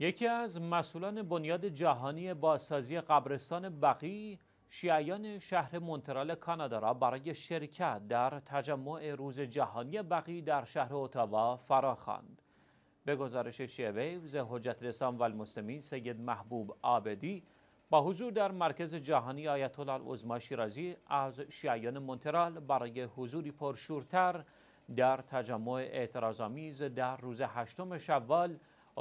یکی از مسئولان بنیاد جهانی بازسازی قبرستان بقی شیعیان شهر مونترال کانادا را برای شرکت در تجمع روز جهانی بقی در شهر اتاوا فراخواند. به گزارش شیویوز حجت رسام و المسلمین سید محبوب آبدی با حضور در مرکز جهانی آیت الله شیرازی از شیعیان مونترال برای حضوری پرشورتر در تجمع اعتراضآمیز در روز هشتم شوال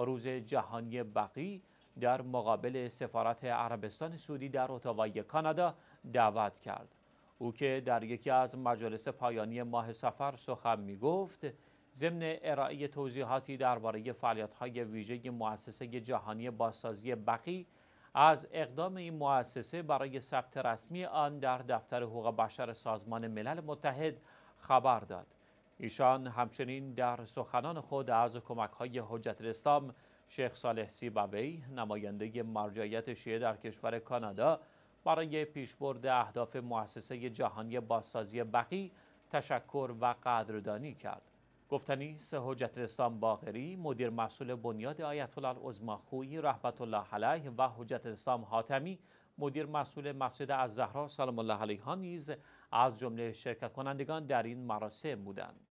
روز جهانی بقی در مقابل سفارت عربستان سعودی در اتاوای کانادا دعوت کرد. او که در یکی از مجالس پایانی ماه سفر سخن می گفت ضمن ارائه توضیحاتی درباره های ویژه مؤسسه جهانی بازسازی بقی از اقدام این مؤسسه برای ثبت رسمی آن در دفتر حقوق بشر سازمان ملل متحد خبر داد. ایشان همچنین در سخنان خود از کمک های حجت الاسلام شیخ صالح سیباوی، نماینده مرجعیت شیعه در کشور کانادا برای پیشبرد اهداف مؤسسه جهانی بازسازی بقی تشکر و قدردانی کرد گفتنی سه حجت الاسلام باقری مدیر مسئول بنیاد آیت الله عظما خویی رحمت الله علیه و حجت الاسلام حاتمی مدیر مسئول مسجد از زهرا سلام الله علیها نیز از جمله شرکت کنندگان در این مراسم بودند